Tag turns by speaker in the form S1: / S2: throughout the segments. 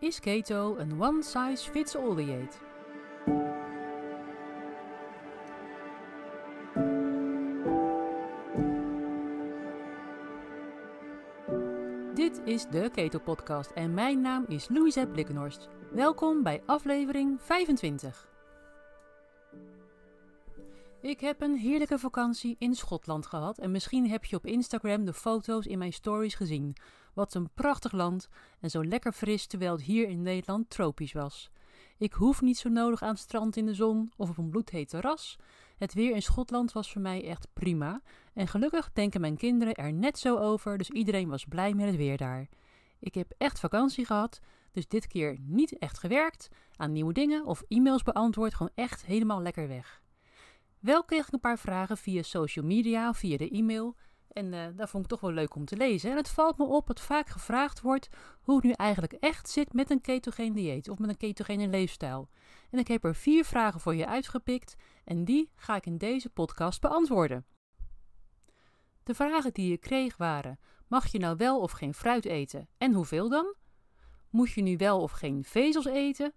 S1: Is keto een one-size-fits-all dieet? Dit is de Keto Podcast en mijn naam is Louise Blikkenhorst. Welkom bij aflevering 25. Ik heb een heerlijke vakantie in Schotland gehad en misschien heb je op Instagram de foto's in mijn stories gezien. Wat een prachtig land en zo lekker fris terwijl het hier in Nederland tropisch was. Ik hoef niet zo nodig aan het strand in de zon of op een bloedheet terras. Het weer in Schotland was voor mij echt prima en gelukkig denken mijn kinderen er net zo over, dus iedereen was blij met het weer daar. Ik heb echt vakantie gehad, dus dit keer niet echt gewerkt, aan nieuwe dingen of e-mails beantwoord, gewoon echt helemaal lekker weg. Wel kreeg ik een paar vragen via social media, via de e-mail. En uh, dat vond ik toch wel leuk om te lezen. En het valt me op dat vaak gevraagd wordt hoe het nu eigenlijk echt zit met een ketogeen dieet of met een ketogene leefstijl. En ik heb er vier vragen voor je uitgepikt en die ga ik in deze podcast beantwoorden. De vragen die je kreeg waren: mag je nou wel of geen fruit eten en hoeveel dan? Moet je nu wel of geen vezels eten?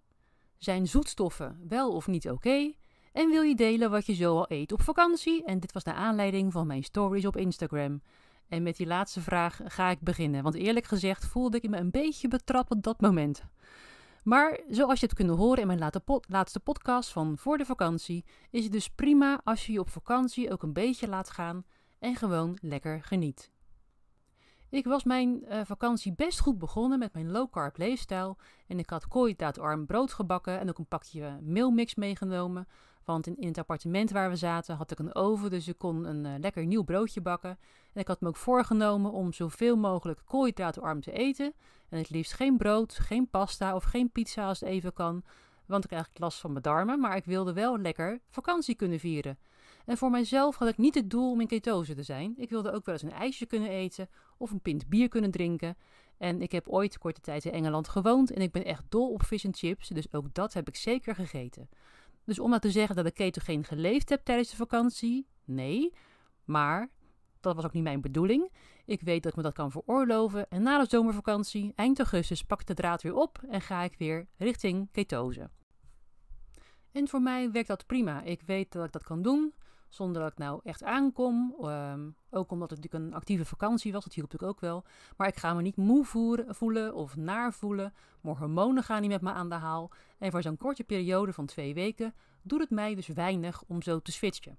S1: Zijn zoetstoffen wel of niet oké? en wil je delen wat je zo al eet op vakantie. En dit was de aanleiding van mijn stories op Instagram. En met die laatste vraag ga ik beginnen, want eerlijk gezegd voelde ik me een beetje betrapt op dat moment. Maar zoals je het kunnen horen in mijn laatste podcast van voor de vakantie, is het dus prima als je je op vakantie ook een beetje laat gaan en gewoon lekker geniet. Ik was mijn eh, vakantie best goed begonnen met mijn low carb leefstijl en ik had arm brood gebakken en ook een pakje meelmix meegenomen, want in, het appartement waar we zaten had ik een oven, dus ik kon een eh, lekker nieuw broodje bakken. En ik had me ook voorgenomen om zoveel mogelijk koolhydratenarm te eten. En het liefst geen brood, geen pasta of geen pizza als het even kan. Want ik had eigenlijk last van mijn darmen, maar ik wilde wel lekker vakantie kunnen vieren. En voor mijzelf had ik niet het doel om in ketose te zijn. Ik wilde ook wel eens een ijsje kunnen eten of een pint bier kunnen drinken. En ik heb ooit korte tijd in Engeland gewoond en ik ben echt dol op fish and chips, dus ook dat heb ik zeker gegeten. Dus om dat nou te zeggen dat ik ketogeen geleefd heb tijdens de vakantie, nee. Maar dat was ook niet mijn bedoeling. Ik weet dat ik me dat kan veroorloven. En na de zomervakantie, eind augustus, pak ik de draad weer op en ga ik weer richting ketose. En voor mij werkt dat prima. Ik weet dat ik dat kan doen. Zonder dat ik nou echt aankom. Ehm, ook omdat het natuurlijk een actieve vakantie was. Dat hielp natuurlijk ook wel. Maar ik ga me niet moe voeren, voelen of naar voelen. Mijn hormonen gaan niet met me aan de haal. En voor zo'n korte periode van twee weken doet het mij dus weinig om zo te switchen.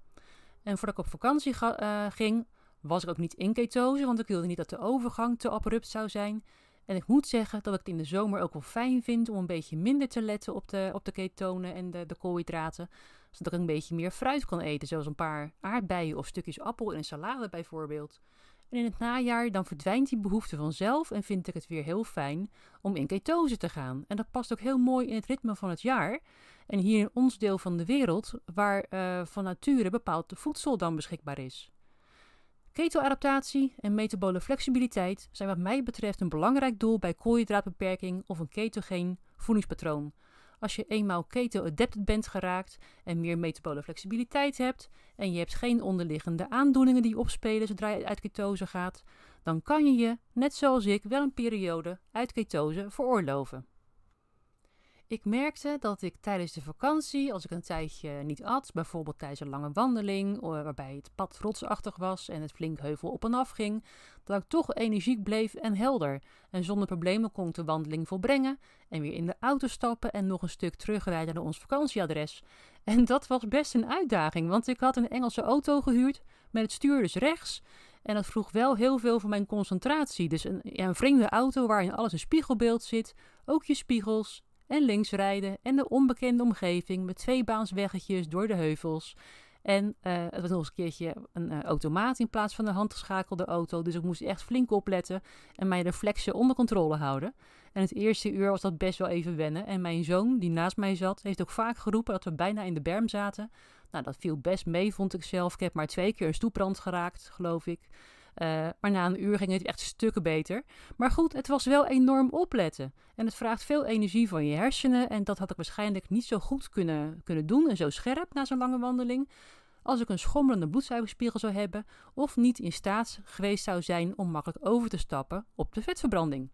S1: En voordat ik op vakantie eh, ging, was ik ook niet in ketose. Want ik wilde niet dat de overgang te abrupt zou zijn. En ik moet zeggen dat ik het in de zomer ook wel fijn vind om een beetje minder te letten op de, op de ketonen en de, de koolhydraten zodat ik een beetje meer fruit kan eten, zoals een paar aardbeien of stukjes appel in een salade bijvoorbeeld. En in het najaar dan verdwijnt die behoefte vanzelf en vind ik het weer heel fijn om in ketose te gaan. En dat past ook heel mooi in het ritme van het jaar. En hier in ons deel van de wereld, waar eh, van nature bepaald voedsel dan beschikbaar is. Ketoadaptatie en metabole flexibiliteit zijn wat mij betreft een belangrijk doel bij koolhydraatbeperking of een ketogeen voedingspatroon. Als je eenmaal keto-adapted bent geraakt en meer metabole flexibiliteit hebt en je hebt geen onderliggende aandoeningen die opspelen zodra je uit ketose gaat, dan kan je je, net zoals ik, wel een periode uit ketose veroorloven. Ik merkte dat ik tijdens de vakantie, als ik een tijdje niet at, bijvoorbeeld tijdens een lange wandeling, eh, waarbij het pad rotsachtig was en het flink heuvel op en af ging, dat ik toch energiek bleef en helder. En zonder problemen kon ik de wandeling volbrengen en weer in de auto stappen en nog een stuk terugrijden naar ons vakantieadres. En dat was best een uitdaging, want ik had een Engelse auto gehuurd met het stuur dus rechts. En dat vroeg wel heel veel van mijn concentratie. Dus een, een vreemde auto waarin alles een spiegelbeeld zit, ook je spiegels en links rijden en de onbekende omgeving met twee baansweggetjes door de heuvels. En eh, het was nog eens een keertje een eh, automaat in plaats van een handgeschakelde auto. Dus ik moest echt flink opletten en mijn reflexen onder controle houden. En het eerste uur was dat best wel even wennen. En mijn zoon, die naast mij zat, heeft ook vaak geroepen dat we bijna in de berm zaten. Nou, dat viel best mee, vond ik zelf. Ik heb maar twee keer een stoeprand geraakt, geloof ik. Eh, maar na een uur ging het echt stukken beter. Maar goed, het was wel enorm opletten. En het vraagt veel energie van je hersenen. En dat had ik waarschijnlijk niet zo goed kunnen, kunnen doen en zo scherp na zo'n lange wandeling. Als ik een schommelende bloedsuikerspiegel zou hebben of niet in staat geweest zou zijn om makkelijk over te stappen op de vetverbranding.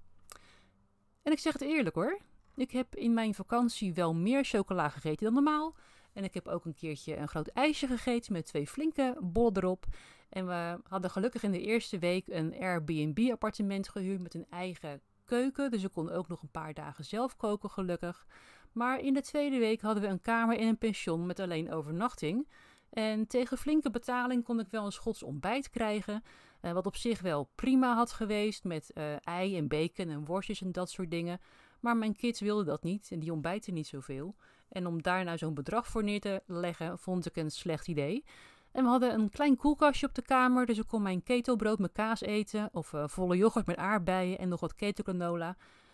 S1: En ik zeg het eerlijk hoor, ik heb in mijn vakantie wel meer chocola gegeten dan normaal. En ik heb ook een keertje een groot ijsje gegeten met twee flinke bollen erop. En we hadden gelukkig in de eerste week een Airbnb-appartement gehuurd met een eigen keuken. Dus ik kon ook nog een paar dagen zelf koken, gelukkig. Maar in de tweede week hadden we een kamer in een pension met alleen overnachting. En tegen flinke betaling kon ik wel een Schots ontbijt krijgen. Eh, wat op zich wel prima had geweest met eh, ei en bacon en worstjes en dat soort dingen. Maar mijn kids wilden dat niet en die ontbijten niet zoveel. En om daar nou zo'n bedrag voor neer te leggen, vond ik een slecht idee. En we hadden een klein koelkastje op de kamer, dus ik kon mijn ketelbrood met kaas eten, of eh, volle yoghurt met aardbeien en nog wat ketelgranola.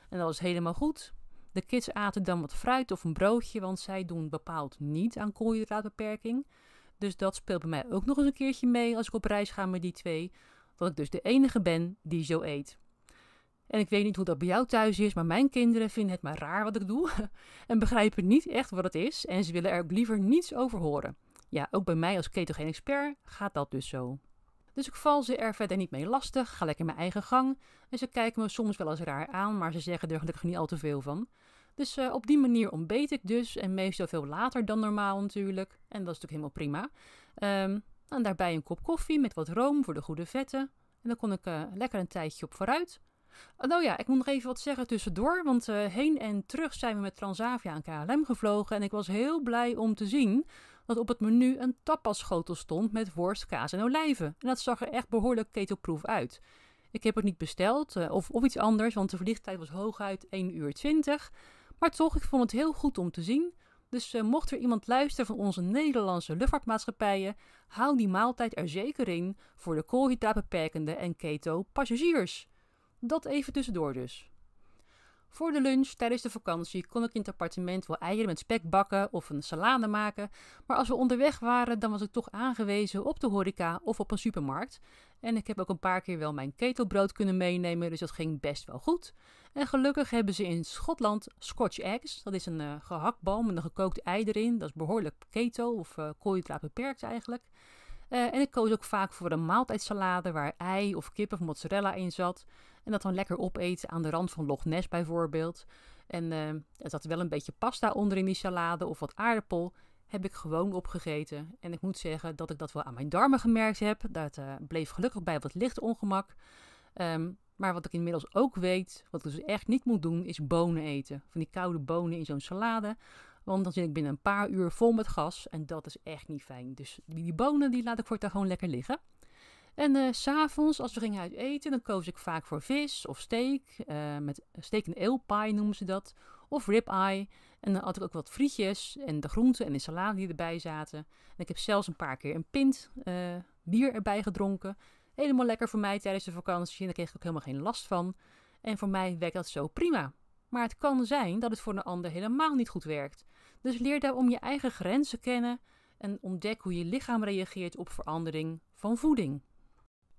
S1: En dat was helemaal goed. De kids aten dan wat fruit of een broodje, want zij doen bepaald niet aan koolhydraatbeperking. Dus dat speelt bij mij ook nog eens een keertje mee als ik op reis ga met die twee, dat ik dus de enige ben die zo eet. En ik weet niet hoe dat bij jou thuis is, maar mijn kinderen vinden het maar raar wat ik doe en begrijpen niet echt wat het is en ze willen er liever niets over horen. Ja, ook bij mij als ketogeen expert gaat dat dus zo. Dus ik val ze er verder niet mee lastig, ga lekker mijn eigen gang en ze kijken me soms wel eens raar aan, maar ze zeggen er gelukkig niet al te veel van. Dus eh, op die manier ontbeet ik dus en meestal veel later dan normaal natuurlijk en dat is natuurlijk helemaal prima. en ehm, daarbij een kop koffie met wat room voor de goede vetten en dan kon ik eh, lekker een tijdje op vooruit. Oh, nou ja, ik moet nog even wat zeggen tussendoor. Want eh, heen en terug zijn we met Transavia en KLM gevlogen. En ik was heel blij om te zien dat op het menu een tapasschotel stond met worst, kaas en olijven. En dat zag er echt behoorlijk ketoproef uit. Ik heb het niet besteld eh, of, of iets anders, want de vliegtijd was hooguit 1 uur 20. Maar toch, ik vond het heel goed om te zien. Dus eh, mocht er iemand luisteren van onze Nederlandse luchtvaartmaatschappijen, hou die maaltijd er zeker in voor de beperkende en keto-passagiers. Dat even tussendoor dus. Voor de lunch tijdens de vakantie kon ik in het appartement wel eieren met spek bakken of een salade maken, maar als we onderweg waren, dan was ik toch aangewezen op de horeca of op een supermarkt. En ik heb ook een paar keer wel mijn ketelbrood kunnen meenemen, dus dat ging best wel goed. En gelukkig hebben ze in Schotland Scotch eggs. Dat is een uh, eh, gehaktbal met een gekookt ei erin. Dat is behoorlijk keto of uh, eh, beperkt eigenlijk. Eh, en ik koos ook vaak voor een maaltijdsalade waar ei of kip of mozzarella in zat. En dat dan lekker opeten aan de rand van Loch Ness bijvoorbeeld. En uh, er zat wel een beetje pasta onder in die salade of wat aardappel. Heb ik gewoon opgegeten. En ik moet zeggen dat ik dat wel aan mijn darmen gemerkt heb. Dat eh, bleef gelukkig bij wat licht ongemak. Ehm, maar wat ik inmiddels ook weet, wat ik dus echt niet moet doen, is bonen eten. Van die koude bonen in zo'n salade. Want dan zit ik binnen een paar uur vol met gas en dat is echt niet fijn. Dus die bonen die laat ik daar gewoon lekker liggen. En s eh, s'avonds, als we gingen uit eten, dan koos ik vaak voor vis of steak. Eh, met steak en ale pie noemen ze dat. Of ribeye. En dan had ik ook wat frietjes en de groenten en de salade die erbij zaten. En ik heb zelfs een paar keer een pint eh, bier erbij gedronken. Helemaal lekker voor mij tijdens de vakantie. En daar kreeg ik ook helemaal geen last van. En voor mij werkt dat zo prima. Maar het kan zijn dat het voor een ander helemaal niet goed werkt. Dus leer daarom je eigen grenzen kennen en ontdek hoe je lichaam reageert op verandering van voeding.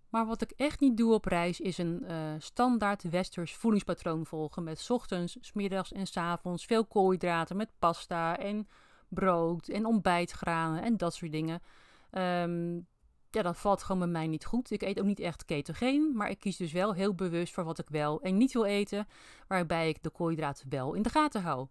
S1: Maar wat ik echt niet doe op reis is een eh, standaard westers voedingspatroon volgen met ochtends, smiddags en s avonds veel koolhydraten met pasta en brood en ontbijtgranen en dat soort dingen. Um, ja, dat valt gewoon bij mij niet goed. Ik eet ook niet echt ketogeen, maar ik kies dus wel heel bewust voor wat ik wel en niet wil eten, waarbij ik de koolhydraten wel in de gaten hou.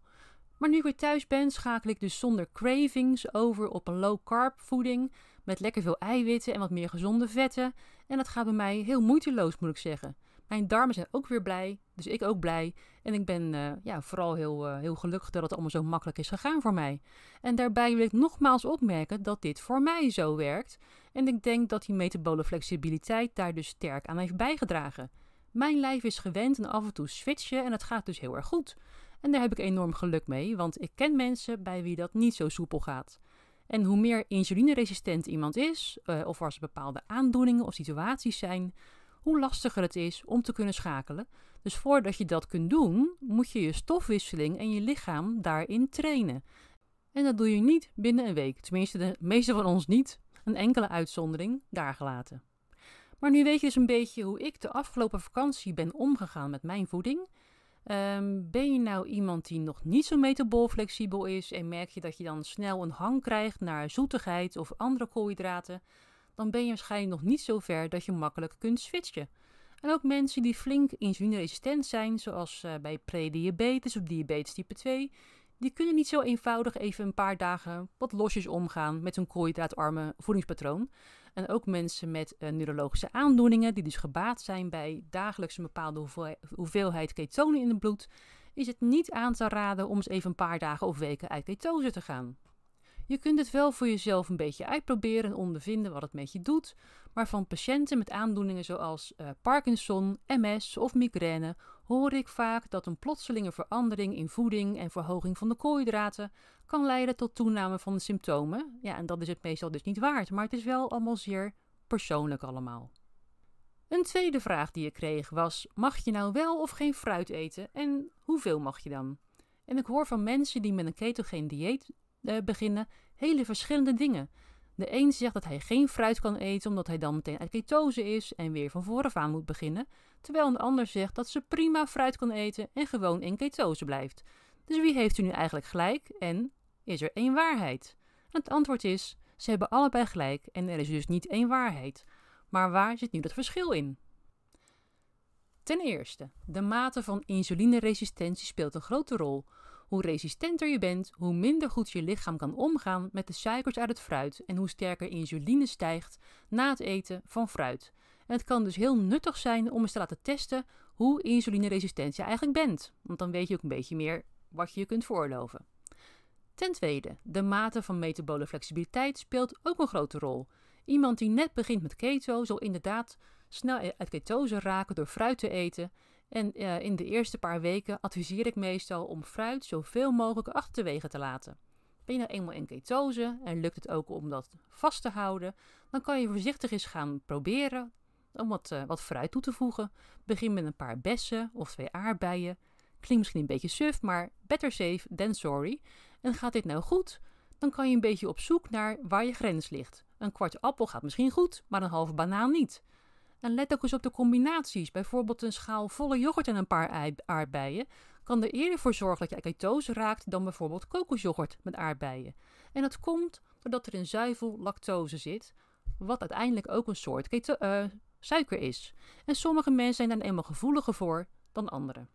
S1: Maar nu ik weer thuis ben, schakel ik dus zonder cravings over op een low carb voeding met lekker veel eiwitten en wat meer gezonde vetten. En dat gaat bij mij heel moeiteloos, moet ik zeggen. Mijn darmen zijn ook weer blij, dus ik ook blij. En ik ben eh, ja, vooral heel, eh, heel gelukkig dat het allemaal zo makkelijk is gegaan voor mij. En daarbij wil ik nogmaals opmerken dat dit voor mij zo werkt. En ik denk dat die metabole flexibiliteit daar dus sterk aan heeft bijgedragen. Mijn lijf is gewend en af en toe switchen en het gaat dus heel erg goed. En daar heb ik enorm geluk mee, want ik ken mensen bij wie dat niet zo soepel gaat. En hoe meer insulineresistent iemand is, eh, of waar er bepaalde aandoeningen of situaties zijn, hoe lastiger het is om te kunnen schakelen. Dus voordat je dat kunt doen, moet je je stofwisseling en je lichaam daarin trainen. En dat doe je niet binnen een week. Tenminste, de meeste van ons niet een enkele uitzondering daar gelaten. Maar nu weet je dus een beetje hoe ik de afgelopen vakantie ben omgegaan met mijn voeding. Ehm, ben je nou iemand die nog niet zo metabolflexibel is en merk je dat je dan snel een hang krijgt naar zoetigheid of andere koolhydraten, dan ben je waarschijnlijk nog niet zo ver dat je makkelijk kunt switchen. En ook mensen die flink insulineresistent zijn, zoals eh, bij prediabetes of diabetes type 2, die kunnen niet zo eenvoudig even een paar dagen wat losjes omgaan met hun koolhydraatarme voedingspatroon. En ook mensen met eh, neurologische aandoeningen, die dus gebaat zijn bij dagelijks een bepaalde hoeveelheid ketonen in het bloed, is het niet aan te raden om eens even een paar dagen of weken uit ketose te gaan. Je kunt het wel voor jezelf een beetje uitproberen en ondervinden wat het met je doet, maar van patiënten met aandoeningen zoals eh, Parkinson, MS of migraine hoor ik vaak dat een plotselinge verandering in voeding en verhoging van de koolhydraten kan leiden tot toename van de symptomen. Ja, en dat is het meestal dus niet waard, maar het is wel allemaal zeer persoonlijk allemaal. Een tweede vraag die ik kreeg was: mag je nou wel of geen fruit eten en hoeveel mag je dan? En ik hoor van mensen die met een ketogeen dieet eh, beginnen hele verschillende dingen. De een zegt dat hij geen fruit kan eten omdat hij dan meteen uit ketose is en weer van af aan moet beginnen, terwijl een ander zegt dat ze prima fruit kan eten en gewoon in ketose blijft. Dus wie heeft u nu eigenlijk gelijk en is er één waarheid? het antwoord is: ze hebben allebei gelijk en er is dus niet één waarheid. Maar waar zit nu dat verschil in? Ten eerste, de mate van insulineresistentie speelt een grote rol, hoe resistenter je bent, hoe minder goed je lichaam kan omgaan met de suikers uit het fruit en hoe sterker insuline stijgt na het eten van fruit. En het kan dus heel nuttig zijn om eens te laten testen hoe insulineresistent je eigenlijk bent, want dan weet je ook een beetje meer wat je je kunt voorloven. Ten tweede, de mate van metabole flexibiliteit speelt ook een grote rol. Iemand die net begint met keto zal inderdaad snel uit ketose raken door fruit te eten en in de eerste paar weken adviseer ik meestal om fruit zoveel mogelijk achterwege te laten. Ben je nou eenmaal in ketose en lukt het ook om dat vast te houden, dan kan je voorzichtig eens gaan proberen om wat, eh, wat fruit toe te voegen. Begin met een paar bessen of twee aardbeien. Klinkt misschien een beetje suf, maar better safe than sorry. En gaat dit nou goed, dan kan je een beetje op zoek naar waar je grens ligt. Een kwart appel gaat misschien goed, maar een halve banaan niet. En nou, let ook eens op de combinaties. Bijvoorbeeld een schaal volle yoghurt en een paar aardbeien kan er eerder voor zorgen dat je ketose raakt dan bijvoorbeeld kokosjoghurt met aardbeien. En dat komt doordat er in zuivel lactose zit, wat uiteindelijk ook een soort eh, suiker is. En sommige mensen zijn daar eenmaal gevoeliger voor dan anderen.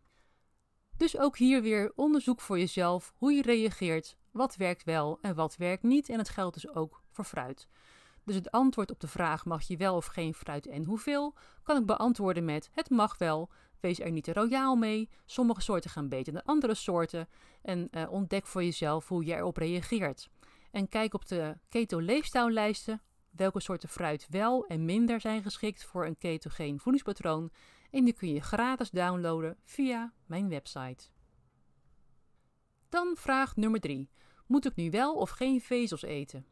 S1: Dus ook hier weer onderzoek voor jezelf hoe je reageert, wat werkt wel en wat werkt niet. En het geldt dus ook voor fruit. Dus het antwoord op de vraag mag je wel of geen fruit en hoeveel, kan ik beantwoorden met het mag wel, wees er niet te royaal mee, sommige soorten gaan beter dan andere soorten en eh, ontdek voor jezelf hoe je erop reageert. En kijk op de keto-leefstijllijsten welke soorten fruit wel en minder zijn geschikt voor een ketogeen voedingspatroon en die kun je gratis downloaden via mijn website. Dan vraag nummer 3. Moet ik nu wel of geen vezels eten?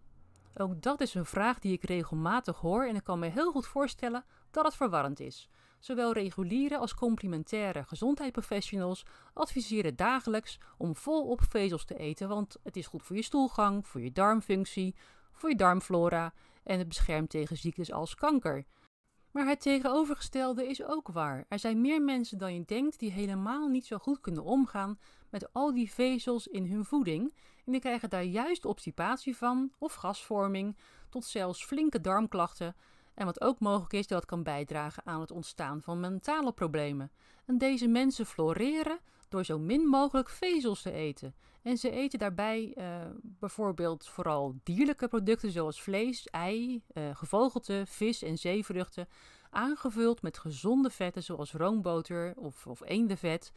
S1: Ook dat is een vraag die ik regelmatig hoor en ik kan me heel goed voorstellen dat het verwarrend is. Zowel reguliere als complementaire gezondheidsprofessionals adviseren dagelijks om volop vezels te eten, want het is goed voor je stoelgang, voor je darmfunctie, voor je darmflora en het beschermt tegen ziektes als kanker. Maar het tegenovergestelde is ook waar. Er zijn meer mensen dan je denkt die helemaal niet zo goed kunnen omgaan met al die vezels in hun voeding en die krijgen daar juist obstipatie van of gasvorming tot zelfs flinke darmklachten en wat ook mogelijk is dat kan bijdragen aan het ontstaan van mentale problemen. En deze mensen floreren door zo min mogelijk vezels te eten. En ze eten daarbij eh, bijvoorbeeld vooral dierlijke producten zoals vlees, ei, uh, gevogelte, vis en zeevruchten, aangevuld met gezonde vetten zoals roomboter of, of eendenvet.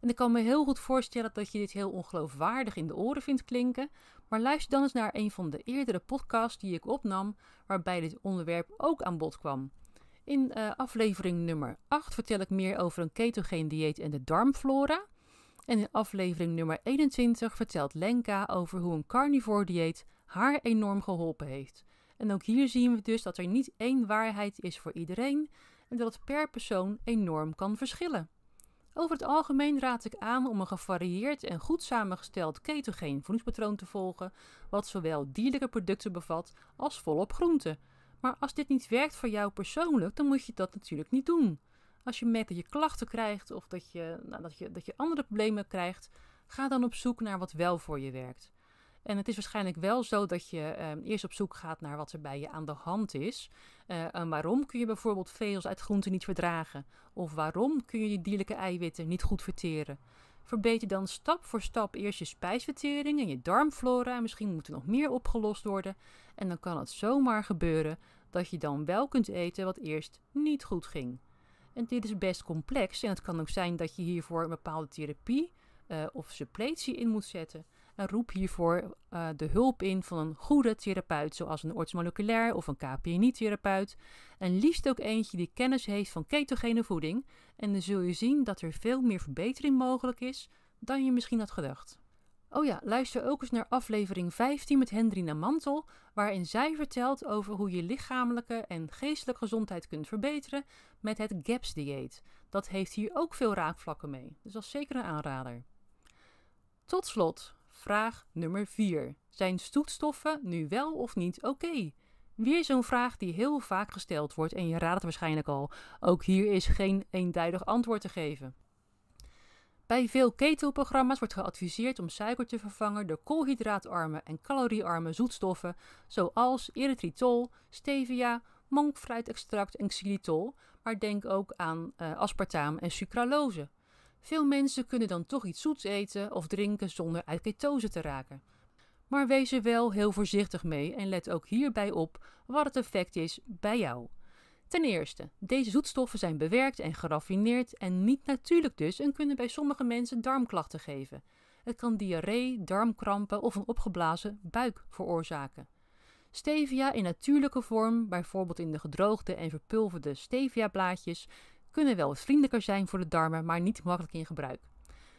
S1: En ik kan me heel goed voorstellen dat je dit heel ongeloofwaardig in de oren vindt klinken, maar luister dan eens naar een van de eerdere podcasts die ik opnam, waarbij dit onderwerp ook aan bod kwam. In eh, aflevering nummer 8 vertel ik meer over een ketogeen dieet en de darmflora. En in aflevering nummer 21 vertelt Lenka over hoe een carnivore dieet haar enorm geholpen heeft. En ook hier zien we dus dat er niet één waarheid is voor iedereen en dat het per persoon enorm kan verschillen. Over het algemeen raad ik aan om een gevarieerd en goed samengesteld ketogeen voedingspatroon te volgen, wat zowel dierlijke producten bevat als volop groenten. Maar als dit niet werkt voor jou persoonlijk, dan moet je dat natuurlijk niet doen. Als je merkt dat je klachten krijgt of dat je, nou, dat je, dat je andere problemen krijgt, ga dan op zoek naar wat wel voor je werkt. En het is waarschijnlijk wel zo dat je ehm, eerst op zoek gaat naar wat er bij je aan de hand is. Eh, waarom kun je bijvoorbeeld vezels uit groenten niet verdragen? Of waarom kun je die dierlijke eiwitten niet goed verteren? Verbeter dan stap voor stap eerst je spijsvertering en je darmflora. Misschien moet er nog meer opgelost worden. En dan kan het zomaar gebeuren dat je dan wel kunt eten wat eerst niet goed ging. En dit is best complex en het kan ook zijn dat je hiervoor een bepaalde therapie eh, of suppletie in moet zetten roep hiervoor eh, de hulp in van een goede therapeut, zoals een ortsmoleculair of een KPNI-therapeut. En liefst ook eentje die kennis heeft van ketogene voeding. En dan zul je zien dat er veel meer verbetering mogelijk is dan je misschien had gedacht. Oh ja, luister ook eens naar aflevering 15 met Hendrina Mantel, waarin zij vertelt over hoe je lichamelijke en geestelijke gezondheid kunt verbeteren met het GAPS-dieet. Dat heeft hier ook veel raakvlakken mee, dus dat is zeker een aanrader. Tot slot, Vraag nummer 4. Zijn zoetstoffen nu wel of niet oké? Okay? Weer zo'n vraag die heel vaak gesteld wordt en je raadt het waarschijnlijk al. Ook hier is geen eenduidig antwoord te geven. Bij veel keto-programma's wordt geadviseerd om suiker te vervangen door koolhydraatarme en caloriearme zoetstoffen zoals erythritol, stevia, monkfruitextract en xylitol, maar denk ook aan eh, aspartaam en sucralose. Veel mensen kunnen dan toch iets zoets eten of drinken zonder uit ketose te raken. Maar wees er wel heel voorzichtig mee en let ook hierbij op wat het effect is bij jou. Ten eerste, deze zoetstoffen zijn bewerkt en geraffineerd en niet natuurlijk dus en kunnen bij sommige mensen darmklachten geven. Het kan diarree, darmkrampen of een opgeblazen buik veroorzaken. Stevia in natuurlijke vorm, bijvoorbeeld in de gedroogde en verpulverde steviablaadjes, kunnen wel eens vriendelijker zijn voor de darmen, maar niet makkelijk in gebruik.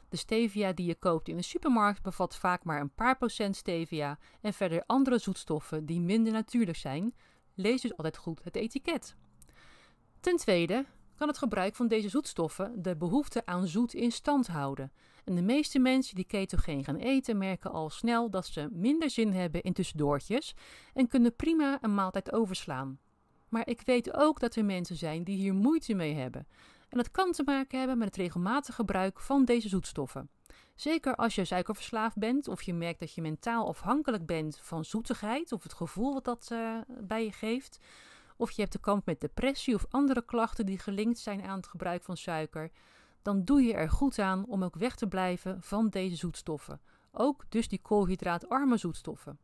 S1: De stevia die je koopt in de supermarkt bevat vaak maar een paar procent stevia en verder andere zoetstoffen die minder natuurlijk zijn. Lees dus altijd goed het etiket. Ten tweede kan het gebruik van deze zoetstoffen de behoefte aan zoet in stand houden. En de meeste mensen die ketogeen gaan eten merken al snel dat ze minder zin hebben in tussendoortjes en kunnen prima een maaltijd overslaan. Maar ik weet ook dat er mensen zijn die hier moeite mee hebben. En dat kan te maken hebben met het regelmatig gebruik van deze zoetstoffen. Zeker als je suikerverslaafd bent of je merkt dat je mentaal afhankelijk bent van zoetigheid of het gevoel wat dat eh, bij je geeft. Of je hebt te kamp met depressie of andere klachten die gelinkt zijn aan het gebruik van suiker. Dan doe je er goed aan om ook weg te blijven van deze zoetstoffen. Ook dus die koolhydraatarme zoetstoffen.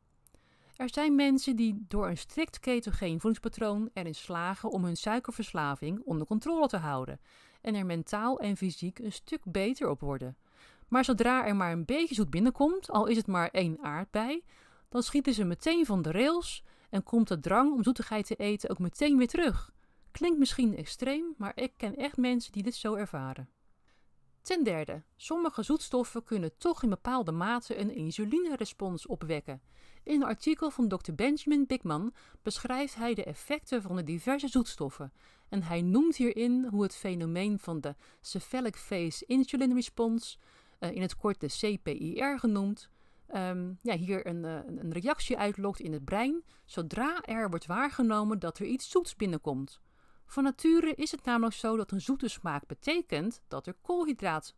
S1: Er zijn mensen die door een strikt ketogeen voedingspatroon erin slagen om hun suikerverslaving onder controle te houden en er mentaal en fysiek een stuk beter op worden. Maar zodra er maar een beetje zoet binnenkomt, al is het maar één aardbei, dan schieten ze meteen van de rails en komt de drang om zoetigheid te eten ook meteen weer terug. Klinkt misschien extreem, maar ik ken echt mensen die dit zo ervaren. Ten derde, sommige zoetstoffen kunnen toch in bepaalde mate een insulinerespons opwekken. In een artikel van Dr. Benjamin Bigman beschrijft hij de effecten van de diverse zoetstoffen en hij noemt hierin hoe het fenomeen van de cephalic phase insulin response, eh, in het kort de CPIR genoemd, ehm, ja, hier eh, een, een reactie uitlokt in het brein zodra er wordt waargenomen dat er iets zoets binnenkomt. Van nature is het namelijk zo dat een zoete smaak betekent dat er koolhydraat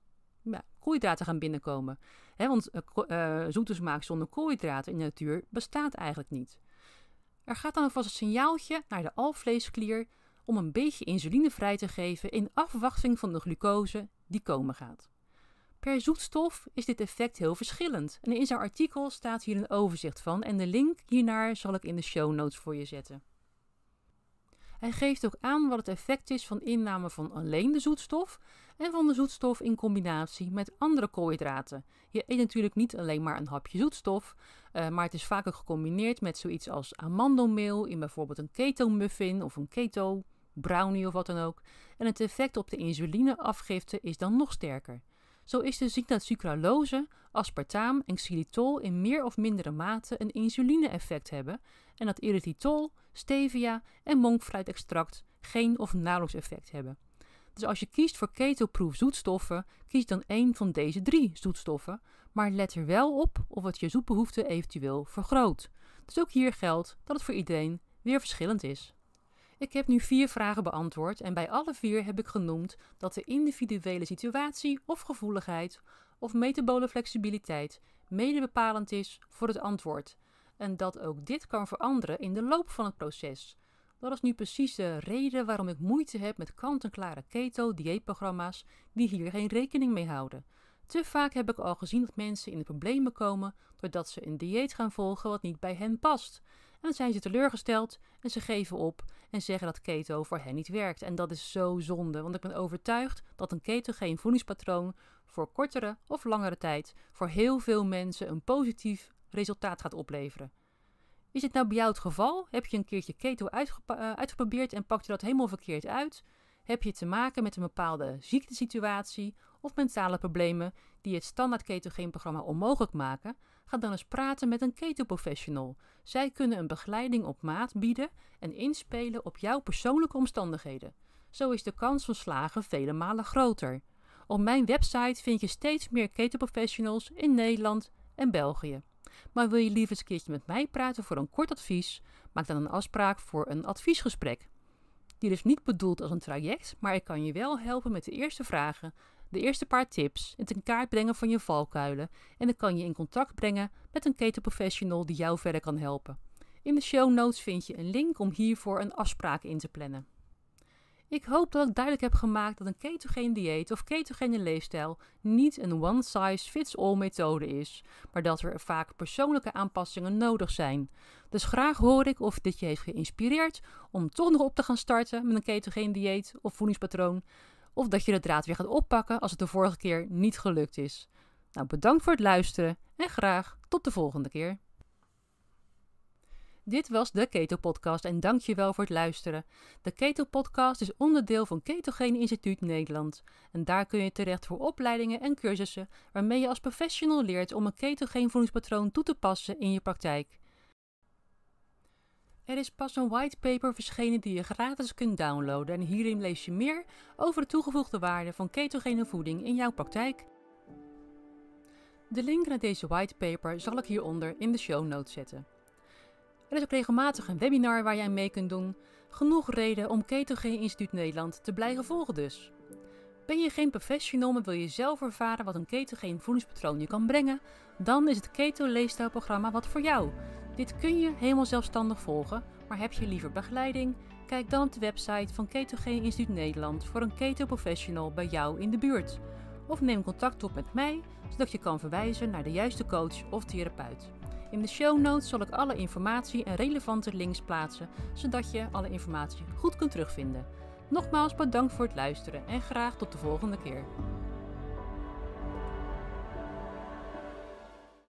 S1: koolhydraten gaan binnenkomen. want uh, eh, eh, zoete smaak zonder koolhydraten in de natuur bestaat eigenlijk niet. Er gaat dan alvast een signaaltje naar de alvleesklier om een beetje insuline vrij te geven in afwachting van de glucose die komen gaat. Per zoetstof is dit effect heel verschillend en in zijn artikel staat hier een overzicht van en de link hiernaar zal ik in de show notes voor je zetten. Hij geeft ook aan wat het effect is van inname van alleen de zoetstof en van de zoetstof in combinatie met andere koolhydraten. Je eet natuurlijk niet alleen maar een hapje zoetstof, eh, maar het is vaak ook gecombineerd met zoiets als amandelmeel in bijvoorbeeld een keto-muffin of een keto brownie of wat dan ook. En het effect op de insulineafgifte is dan nog sterker. Zo is de ziekte sucralose, aspartaam en xylitol in meer of mindere mate een insuline-effect hebben en dat erythritol, stevia en monkfruitextract geen of nauwelijks effect hebben. Dus als je kiest voor ketoproef zoetstoffen, kies dan één van deze drie zoetstoffen, maar let er wel op of het je zoetbehoefte eventueel vergroot. Dus ook hier geldt dat het voor iedereen weer verschillend is. Ik heb nu vier vragen beantwoord en bij alle vier heb ik genoemd dat de individuele situatie of gevoeligheid of metabole flexibiliteit mede bepalend is voor het antwoord en dat ook dit kan veranderen in de loop van het proces. Dat is nu precies de reden waarom ik moeite heb met kant-en-klare keto-dieetprogramma's die hier geen rekening mee houden. Te vaak heb ik al gezien dat mensen in de problemen komen doordat ze een dieet gaan volgen wat niet bij hen past. En dan zijn ze teleurgesteld en ze geven op en zeggen dat keto voor hen niet werkt. En dat is zo zonde, want ik ben overtuigd dat een ketogeen voedingspatroon voor kortere of langere tijd voor heel veel mensen een positief resultaat gaat opleveren. Is het nou bij jou het geval? Heb je een keertje keto eh, uitgeprobeerd en pakte dat helemaal verkeerd uit? Heb je te maken met een bepaalde ziektesituatie of mentale problemen die het standaard programma onmogelijk maken? Ga dan eens praten met een keto-professional. Zij kunnen een begeleiding op maat bieden en inspelen op jouw persoonlijke omstandigheden. Zo is de kans van slagen vele malen groter. Op mijn website vind je steeds meer keto-professionals in Nederland en België. Maar wil je liever eens een keertje met mij praten voor een kort advies? Maak dan een afspraak voor een adviesgesprek. Die is niet bedoeld als een traject, maar ik kan je wel helpen met de eerste vragen, de eerste paar tips, het in kaart brengen van je valkuilen en ik kan je in contact brengen met een ketenprofessional die jou verder kan helpen. In de show notes vind je een link om hiervoor een afspraak in te plannen. Ik hoop dat ik duidelijk heb gemaakt dat een ketogene dieet of ketogene leefstijl niet een one-size-fits-all methode is, maar dat er vaak persoonlijke aanpassingen nodig zijn. Dus graag hoor ik of dit je heeft geïnspireerd om toch nog op te gaan starten met een ketogene dieet of voedingspatroon, of dat je de draad weer gaat oppakken als het de vorige keer niet gelukt is. Nou, bedankt voor het luisteren en graag tot de volgende keer. Dit was de Keto Podcast en dankjewel voor het luisteren. De Keto Podcast is onderdeel van Ketogene Instituut Nederland. En daar kun je terecht voor opleidingen en cursussen waarmee je als professional leert om een ketogene voedingspatroon toe te passen in je praktijk. Er is pas een whitepaper verschenen die je gratis kunt downloaden en hierin lees je meer over de toegevoegde waarde van ketogene voeding in jouw praktijk. De link naar deze whitepaper zal ik hieronder in de show notes zetten. Er is ook regelmatig een webinar waar jij mee kunt doen. Genoeg reden om KetoGen Instituut Nederland te blijven volgen dus. Ben je geen professional, maar wil je zelf ervaren wat een ketogeen voedingspatroon je kan brengen? Dan is het Keto Leefstijlprogramma wat voor jou. Dit kun je helemaal zelfstandig volgen, maar heb je liever begeleiding? Kijk dan op de website van KetoGen Instituut Nederland voor een keto professional bij jou in de buurt. Of neem contact op met mij, zodat je kan verwijzen naar de juiste coach of therapeut. In de show notes zal ik alle informatie en relevante links plaatsen, zodat je alle informatie goed kunt terugvinden. Nogmaals bedankt voor het luisteren en graag tot de volgende keer.